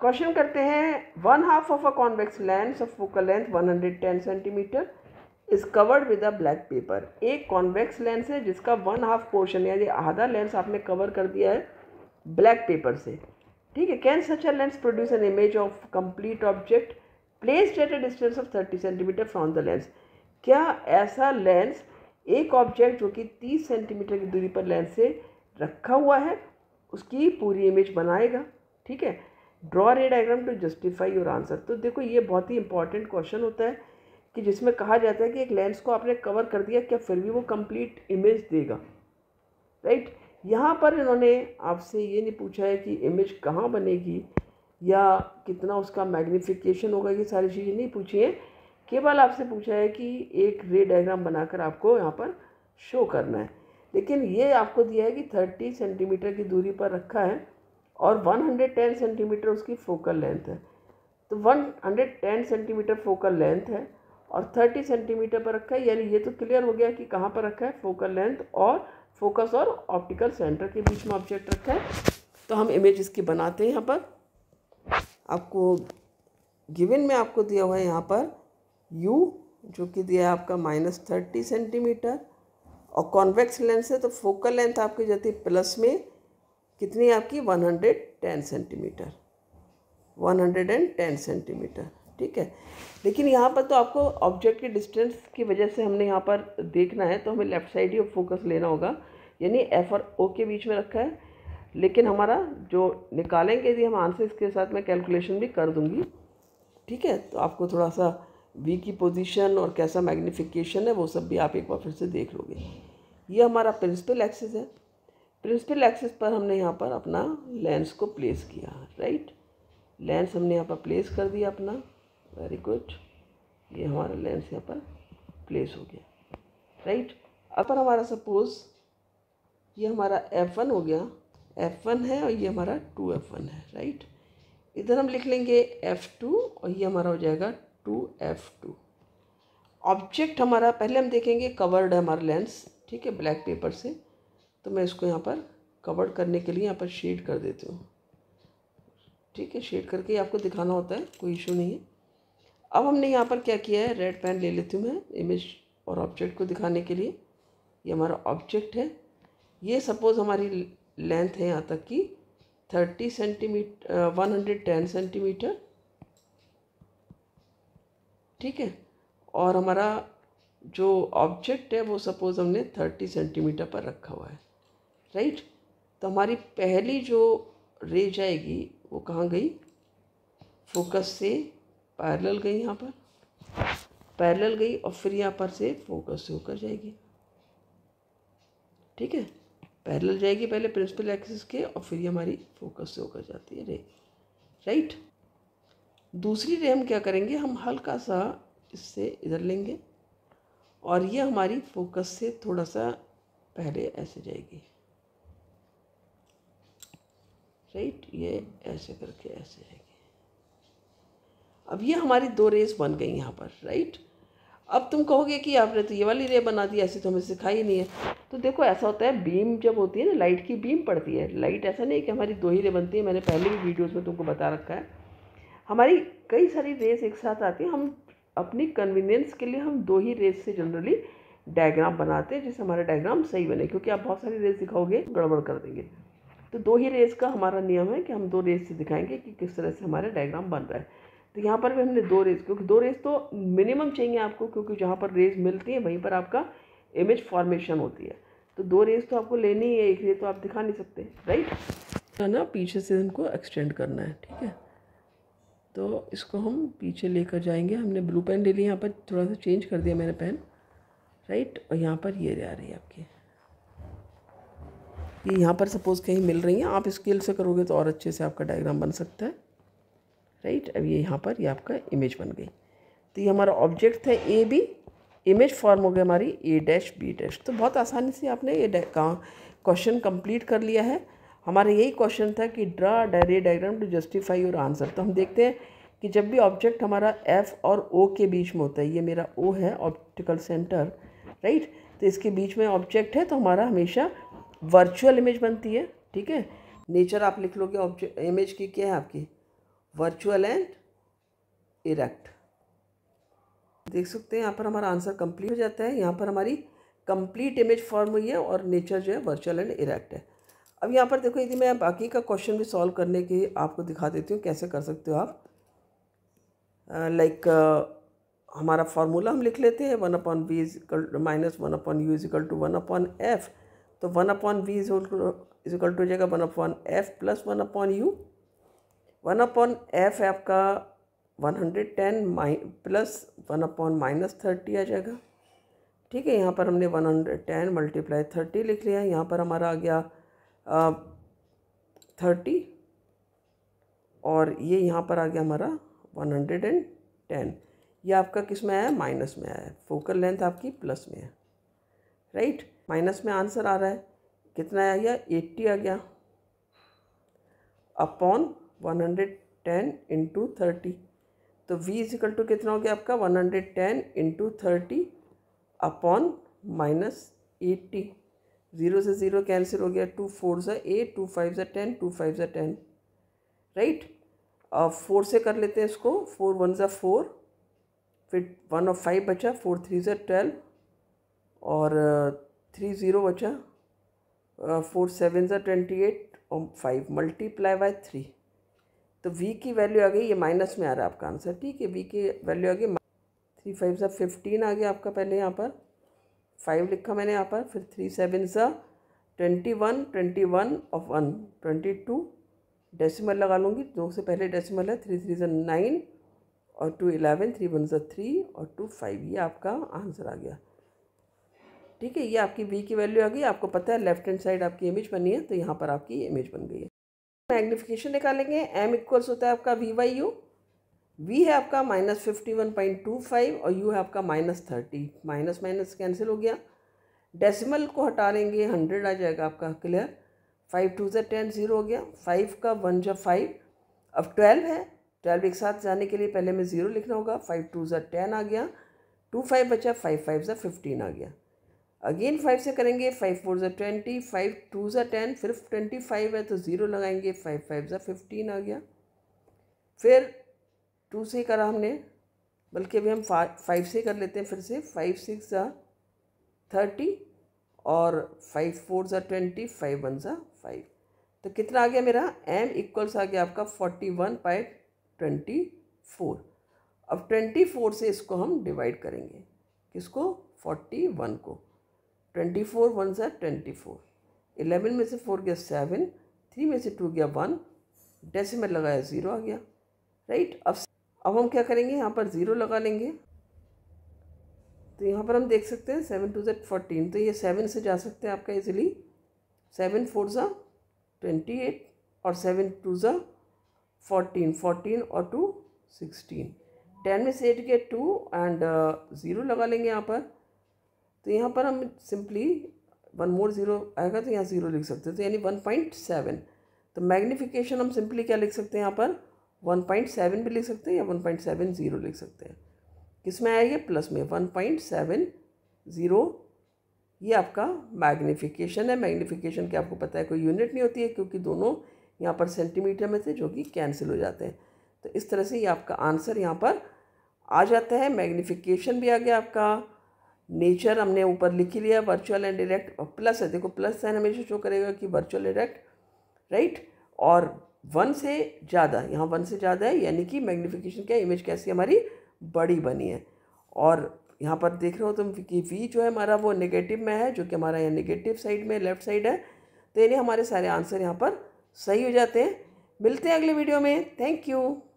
Question करते हैं one half of a convex lens of focal length 110 centimetre is covered with a black paper एक convex lens है जिसका one half portion यानी आधा lens आपने कवर कर दिया है ब्लैक पेपर से ठीक है can such a lens produce an image of complete object placed at a distance of thirty centimetre from the lens क्या ऐसा लेंस एक ऑब्जेक्ट जो कि तीस सेंटीमीटर की दूरी पर लेंस से रखा हुआ है उसकी पूरी इमेज बनाएगा ठीक है draw ray diagram to justify your answer तो देखो ये बहुत ही इंपॉर्टेंट क्वेश्चन होता है कि जिसमें कहा जाता है कि एक लेंस को आपने कवर कर दिया क्या फिर भी वो कंप्लीट इमेज देगा राइट यहाँ पर इन्होंने आपसे ये नहीं पूछा है कि इमेज कहाँ बनेगी या कितना उसका मैग्निफिकेशन होगा ये सारी चीज़ें नहीं पूछी हैं केवल आपसे पूछा है कि एक रे डायग्राम बनाकर आपको यहाँ पर शो करना है लेकिन ये आपको दिया है कि थर्टी सेंटीमीटर की दूरी पर रखा है और 110 सेंटीमीटर उसकी फोकल लेंथ है तो 110 सेंटीमीटर फोकल लेंथ है और 30 सेंटीमीटर पर रखा है यानी ये तो क्लियर हो गया कि कहाँ पर रखा है फोकल लेंथ और फोकस और ऑप्टिकल सेंटर के बीच में ऑब्जेक्ट रखा है तो हम इमेज इसकी बनाते हैं यहाँ पर आपको गिवन में आपको दिया हुआ है यहाँ पर यू जो कि दिया है आपका माइनस थर्टी सेंटीमीटर और कॉन्वेक्स लेंस है तो फोकल लेंथ आपकी जाती है प्लस में कितनी है आपकी 110 सेंटीमीटर 110 सेंटीमीटर ठीक है लेकिन यहाँ पर तो आपको ऑब्जेक्ट के डिस्टेंस की वजह से हमने यहाँ पर देखना है तो हमें लेफ़्ट साइड ही फोकस लेना होगा यानी एफ और ओ के बीच में रखा है लेकिन हमारा जो निकालेंगे यदि हम आंसर इसके साथ मैं कैलकुलेशन भी कर दूँगी ठीक है तो आपको थोड़ा सा वी की पोजीशन और कैसा मैग्नीफिकेशन है वो सब भी आप एक बार फिर से देख लोगे ये हमारा प्रिंसिपल एक्सेस है प्रिंसिपल एक्सेस पर हमने यहाँ पर अपना लेंस को प्लेस किया राइट लेंस हमने यहाँ पर प्लेस कर दिया अपना वेरी गुड ये हमारा लेंस यहाँ पर प्लेस हो गया राइट अब पर हमारा सपोज़ ये हमारा एफ वन हो गया एफ वन है और ये हमारा टू एफ वन है राइट इधर हम लिख लेंगे एफ टू और ये हमारा हो जाएगा टू एफ टू ऑब्जेक्ट हमारा पहले हम देखेंगे कवर्ड है हमारा लेंस ठीक है ब्लैक पेपर से तो मैं इसको यहाँ पर कवर करने के लिए यहाँ पर शेड कर देती हूँ ठीक है शेड करके आपको दिखाना होता है कोई इशू नहीं है अब हमने यहाँ पर क्या किया है रेड पेन ले लेती हूँ मैं इमेज और ऑब्जेक्ट को दिखाने के लिए ये हमारा ऑब्जेक्ट है ये सपोज़ हमारी लेंथ है यहाँ तक की thirty centimetre one hundred ten centimetre ठीक है और हमारा जो ऑब्जेक्ट है वो सपोज़ हमने थर्टी सेंटीमीटर पर रखा हुआ है राइट तो हमारी पहली जो रे जाएगी वो कहाँ गई फोकस से पैरेलल गई यहाँ पर पैरेलल गई और फिर यहाँ पर से फोकस से होकर जाएगी ठीक है पैरेलल जाएगी पहले प्रिंसिपल एक्सिस के और फिर ये हमारी फोकस से होकर जाती है रे राइट दूसरी रे हम क्या करेंगे हम हल्का सा इससे इधर लेंगे और ये हमारी फोकस से थोड़ा सा पहले ऐसे जाएगी राइट ये ऐसे करके ऐसे है अब ये हमारी दो रेस बन गई यहाँ पर राइट अब तुम कहोगे कि आपने तो ये वाली रे बना दी ऐसी तो हमें सिखाई नहीं है तो देखो ऐसा होता है बीम जब होती है ना लाइट की बीम पड़ती है लाइट ऐसा नहीं कि हमारी दो ही रे बनती है मैंने पहले भी वीडियोस में तुमको बता रखा है हमारी कई सारी रेस एक साथ आती है हम अपनी कन्वीनियंस के लिए हम दो ही रेस से जनरली डायग्राम बनाते हैं जिससे हमारा डायग्राम सही बने क्योंकि आप बहुत सारी रेस दिखाओगे गड़बड़ कर देंगे तो दो ही रेस का हमारा नियम है कि हम दो रेस से दिखाएंगे कि किस तरह से हमारा डायग्राम बन रहा है तो यहाँ पर भी हमने दो रेस क्योंकि दो रेस तो मिनिमम चाहिए आपको क्योंकि जहाँ पर रेज मिलती है वहीं पर आपका इमेज फॉर्मेशन होती है तो दो रेस तो आपको लेनी है एक रेस तो आप दिखा नहीं सकते राइट तो ना पीछे से हमको एक्सटेंड करना है ठीक है तो इसको हम पीछे लेकर जाएंगे हमने ब्लू पेन ले लिया यहाँ पर थोड़ा सा चेंज कर दिया मैंने पेन राइट और यहाँ पर ये आ रही है आपकी ये यहाँ पर सपोज़ कहीं मिल रही हैं आप स्केल से करोगे तो और अच्छे से आपका डायग्राम बन सकता है राइट अब ये यहाँ पर ये आपका इमेज बन गई तो ये हमारा ऑब्जेक्ट था ए बी इमेज फॉर्म हो गया हमारी ए डैश बी डैश तो बहुत आसानी से आपने ये क्वेश्चन कंप्लीट कर लिया है हमारा यही क्वेश्चन था कि draw the ray diagram to justify your answer तो हम देखते हैं कि जब भी ऑब्जेक्ट हमारा एफ़ और ओ के बीच में होता है ये मेरा ओ है ऑप्टिकल सेंटर राइट तो इसके बीच में ऑब्जेक्ट है तो हमारा हमेशा वर्चुअल इमेज बनती है ठीक है नेचर आप लिख लोगे ऑब्जेक्ट इमेज की क्या है आपकी वर्चुअल एंड इरेक्ट देख सकते हैं यहाँ पर हमारा आंसर कंप्लीट हो जाता है यहाँ पर हमारी कंप्लीट इमेज फॉर्म हुई है और नेचर जो है वर्चुअल एंड इरेक्ट है अब यहाँ पर देखो यदि मैं बाकी का क्वेश्चन भी सॉल्व करने की आपको दिखा देती हूँ कैसे कर सकते हो आप लाइक like, uh, हमारा फार्मूला हम लिख लेते हैं one upon V is equal minus one upon U is equal to one upon F तो one upon V is is equal to हो जाएगा one upon F plus one upon U one upon F है आपका वन हंड्रेड टेन माइ plus one upon minus thirty आ जाएगा ठीक है यहाँ पर हमने one hundred ten multiply thirty लिख लिया यहाँ पर हमारा आ गया थर्टी और ये यहाँ पर आ गया हमारा वन हंड्रेड एंड टेन ये आपका किस में आया माइनस में आया फोकल लेंथ आपकी प्लस में है राइट right? माइनस में आंसर आ रहा है कितना आ गया एट्टी आ गया upon one hundred ten into thirty तो v इजिकल टू कितना हो गया आपका one hundred ten into thirty upon minus eighty zero से ज़ीरो कैंसिल हो गया टू फोर ज़ा एट टू फाइव ज़ा टेन टू फाइव ज़ा टेन राइट अब फोर से कर लेते हैं इसको फोर वन ज़ा फोर फिर वन और फाइव बचा फोर थ्री ज़ा ट्वेल्व और थ्री ज़ीरो बचा फोर सेवन ज़ा ट्वेंटी एट और फाइव मल्टीप्लाई बाय थ्री तो वी की वैल्यू आ गई ये माइनस में आ रहा है आपका आंसर ठीक है वी की वैल्यू आ गई थ्री फाइव ज़ा फिफ्टीन आ गया आपका पहले यहाँ पर फाइव लिखा मैंने यहाँ पर फिर थ्री सेवन ज़ा ट्वेंटी वन ट्वेंटी वन और वन ट्वेंटी टू डेसीमल लगा लूँगी दो से पहले डेसीमल है थ्री थ्री ज़ा नाइन और टू इलेवन थ्री वन ज़ा थ्री और टू फाइव ये आपका आंसर आ गया ठीक है ये आपकी वी की वैल्यू आ गई आपको पता है लेफ्ट हैंड साइड आपकी इमेज बनी है तो यहाँ पर आपकी इमेज बन गई है मैग्निफिकेशन निकालेंगे एम इक्वल्स होता है आपका वी वाई यू वी है आपका minus fifty one point two five और यू है आपका minus thirty minus minus cancel हो गया डेसिमल को हटा लेंगे हंड्रेड आ जाएगा आपका क्लियर फाइव टू से टेन ज़ीरो हो गया फाइव का वन जो फाइव अब ट्वेल्व है ट्वेल्व एक साथ जाने के लिए पहले मैं ज़ीरो लिखना होगा फाइव टू से टेन आ गया टू फाइव बचा फाइव फाइव से फिफ्टीन आ गया अगेन फाइव से करेंगे फाइव फोर ज़ा ट्वेंटी फाइव टू ज़ा टेन फिर ट्वेंटी फाइव है तो ज़ीरो लगाएंगे फाइव फाइव ज़ा फिफ्टीन आ गया फिर टू से ही करा हमने बल्कि अभी हम फाइव से कर लेते हैं फिर से फाइव सिक्स ज़ा थर्टी और फाइव फोर ज़ा ट्वेंटी फाइव वन ज़ा फाइव तो कितना आ गया मेरा एम इक्वल्स आ गया आपका forty one by twenty four अब ट्वेंटी फोर से इसको हम डिवाइड करेंगे किसको फोर्टी वन को ट्वेंटी फोर वन सा ट्वेंटी फोर एलेवन में से फोर गया सेवन थ्री में से टू गया वन डेसिमल लगाया ज़ीरो आ गया राइट अब अब हम क्या करेंगे यहाँ पर ज़ीरो लगा लेंगे तो यहाँ पर हम देख सकते हैं सेवन टू ज़ेड फोर्टीन तो ये सेवन से जा सकते हैं आपका इजीली सेवन फोर ज़ा ट्वेंटी एट और सेवन टू ज़ा फोर्टीन फोर्टीन और टू सिक्सटीन टेन में से एट गया टू एंड ज़ीरो लगा लेंगे यहाँ पर तो यहाँ पर हम सिंपली वन मोर ज़ीरो आएगा तो यहाँ ज़ीरो लिख सकते हैं तो यानी वन पॉइंट सेवन तो मैग्नीफिकेशन हम सिंपली क्या लिख सकते हैं यहाँ पर वन पॉइंट सेवन भी लिख सकते हैं या वन पॉइंट सेवन ज़ीरो लिख सकते हैं किस में आएगा प्लस में वन पॉइंट सेवन ज़ीरो ये आपका मैग्नीफिकेशन है मैग्नीफिकेशन के आपको पता है कोई यूनिट नहीं होती है क्योंकि दोनों यहाँ पर सेंटीमीटर में थे जो कि कैंसिल हो जाते हैं तो इस तरह से ये आपका आंसर यहाँ पर आ जाता है मैग्नीफिकेशन भी आ गया आपका नेचर हमने ऊपर लिख ही लिया वर्चुअल एंड डायरेक्ट प्लस है देखो प्लस साइन हमेशा शो करेगा कि वर्चुअल डायरेक्ट राइट और वन से ज़्यादा यहाँ वन से ज़्यादा है यानी कि मैग्निफिकेशन क्या इमेज कैसी हमारी बड़ी बनी है और यहाँ पर देख रहे हो तुम कि वी जो है हमारा वो नेगेटिव में है जो कि हमारा यहाँ नेगेटिव साइड में लेफ्ट साइड है तो यानी हमारे सारे आंसर यहाँ पर सही हो जाते हैं मिलते हैं अगले वीडियो में थैंक यू